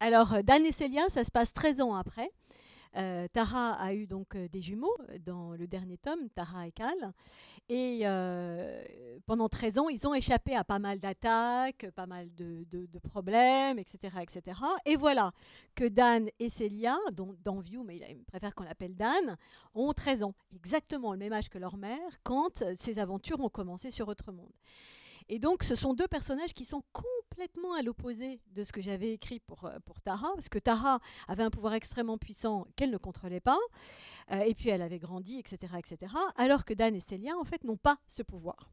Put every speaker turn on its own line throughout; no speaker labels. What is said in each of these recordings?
Alors, euh, Dan et Célia, ça se passe 13 ans après. Euh, Tara a eu donc euh, des jumeaux dans le dernier tome, Tara et Cal. Et pendant 13 ans, ils ont échappé à pas mal d'attaques, pas mal de, problèmes, etc., etc. Et voilà que Dan et Célia, dont, dans View, mais il préfère qu'on l'appelle Dan, ont 13 ans, exactement le même âge que leur mère, quand ces aventures ont commencé sur Autre Monde. Et donc, ce sont deux personnages qui sont complètement à l'opposé de ce que j'avais écrit euh, pour, Tara, parce que Tara avait un pouvoir extrêmement puissant qu'elle ne contrôlait pas, euh, et puis elle avait grandi, etc., etc., alors que Dan et Célia, en fait, n'ont pas ce pouvoir.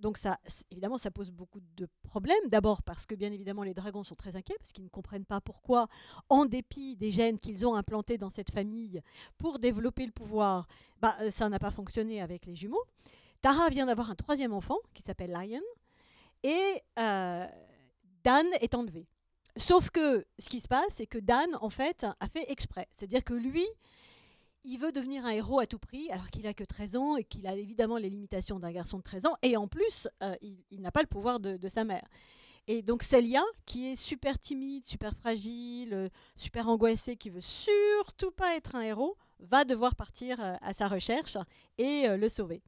Donc ça, évidemment, ça pose beaucoup de problèmes. D'abord parce que, bien évidemment, les dragons sont très inquiets, parce qu'ils ne comprennent pas pourquoi, en dépit des gènes qu'ils ont implantés dans cette famille pour développer le pouvoir, bah, euh, ça n'a pas fonctionné avec les jumeaux. Tara vient d'avoir un troisième enfant qui s'appelle Lion. Et Dan est enlevé. Sauf que ce qui se passe, c'est que Dan, en fait, a fait exprès. C'est-à-dire que lui, il veut devenir un héros à tout prix, alors qu'il n'a que 13 ans et qu'il a évidemment les limitations d'un garçon de 13 ans. Et en plus, euh, il, n'a pas le pouvoir de, sa mère. Et donc Célia, qui est super timide, super fragile, euh, super angoissée, qui veut surtout pas être un héros, va devoir partir euh, à sa recherche et le sauver.